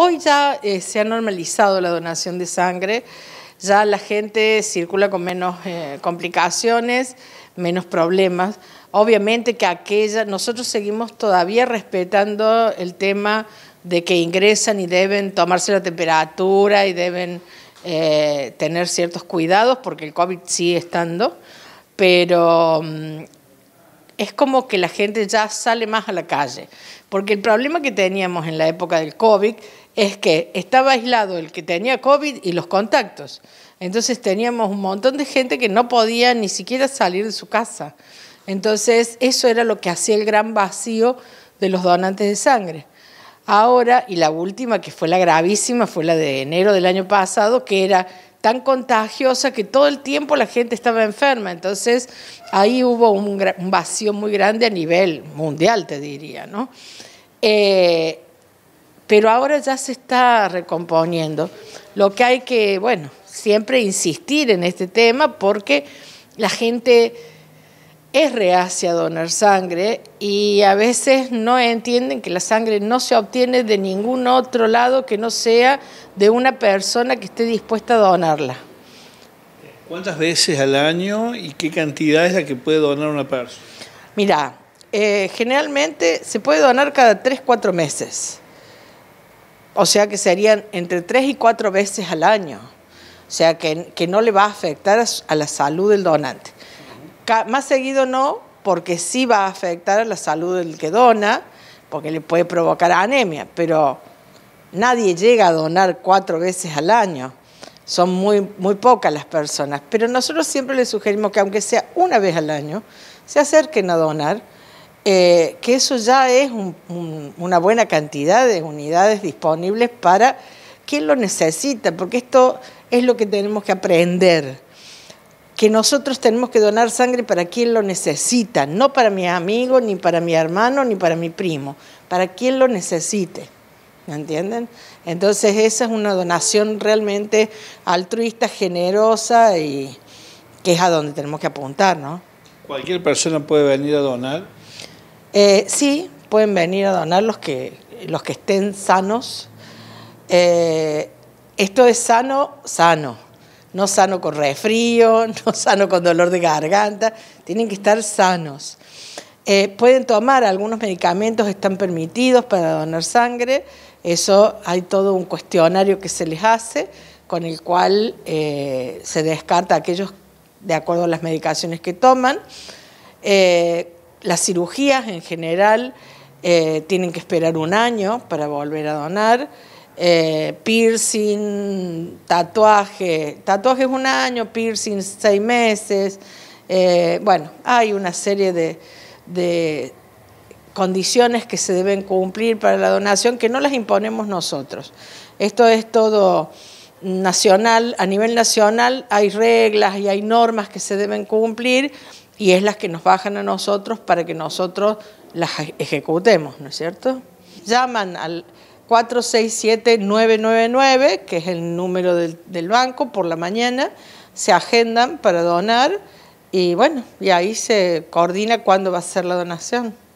Hoy ya eh, se ha normalizado la donación de sangre, ya la gente circula con menos eh, complicaciones, menos problemas. Obviamente que aquella, nosotros seguimos todavía respetando el tema de que ingresan y deben tomarse la temperatura y deben eh, tener ciertos cuidados porque el COVID sigue estando, pero mm, es como que la gente ya sale más a la calle, porque el problema que teníamos en la época del COVID es que estaba aislado el que tenía COVID y los contactos. Entonces teníamos un montón de gente que no podía ni siquiera salir de su casa. Entonces eso era lo que hacía el gran vacío de los donantes de sangre. Ahora, y la última que fue la gravísima, fue la de enero del año pasado, que era tan contagiosa que todo el tiempo la gente estaba enferma. Entonces ahí hubo un, vacío muy grande a nivel mundial, te diría, ¿no? Eh, pero ahora ya se está recomponiendo. Lo que hay que, bueno, siempre insistir en este tema porque la gente es reacia a donar sangre y a veces no entienden que la sangre no se obtiene de ningún otro lado que no sea de una persona que esté dispuesta a donarla. ¿Cuántas veces al año y qué cantidad es la que puede donar una persona? Mira, eh, generalmente se puede donar cada 3-4 meses. O sea que serían entre 3 y 4 veces al año. O sea que no le va a afectar a la salud del donante más seguido no, porque sí va a afectar a la salud del que dona, porque le puede provocar anemia, pero nadie llega a donar cuatro veces al año. Son muy, pocas las personas, pero nosotros siempre le sugerimos que aunque sea una vez al año, se acerquen a donar, eh, que eso ya es una buena cantidad de unidades disponibles para quien lo necesita, porque esto es lo que tenemos que aprender que nosotros tenemos que donar sangre para quien lo necesita, no para mi amigo, ni para mi hermano, ni para mi primo, para quien lo necesite. ¿Me entienden? Entonces esa es una donación realmente altruista, generosa y que es a donde tenemos que apuntar, ¿no? ¿Cualquier persona puede venir a donar? Eh, sí, pueden venir a donar los que, los que estén sanos. Eh, esto es sano, sano no sano con resfrío, no sano con dolor de garganta, tienen que estar sanos. Eh, pueden tomar algunos medicamentos, están permitidos para donar sangre, eso hay todo un cuestionario que se les hace con el cual eh, se descarta aquellos de acuerdo a las medicaciones que toman. Eh, las cirugías en general tienen que esperar un año para volver a donar. Eh, piercing, tatuaje. Tatuaje es un año, piercing seis meses. Eh, bueno, hay una serie de, de condiciones que se deben cumplir para la donación que no las imponemos nosotros. Esto es todo nacional, a nivel nacional hay reglas y hay normas que se deben cumplir y es las que nos bajan a nosotros para que nosotros las ejecutemos, ¿no es cierto? Llaman al, 467-999, que es el número del, del, banco, por la mañana, se agendan para donar y bueno, y ahí se coordina cuándo va a ser la donación.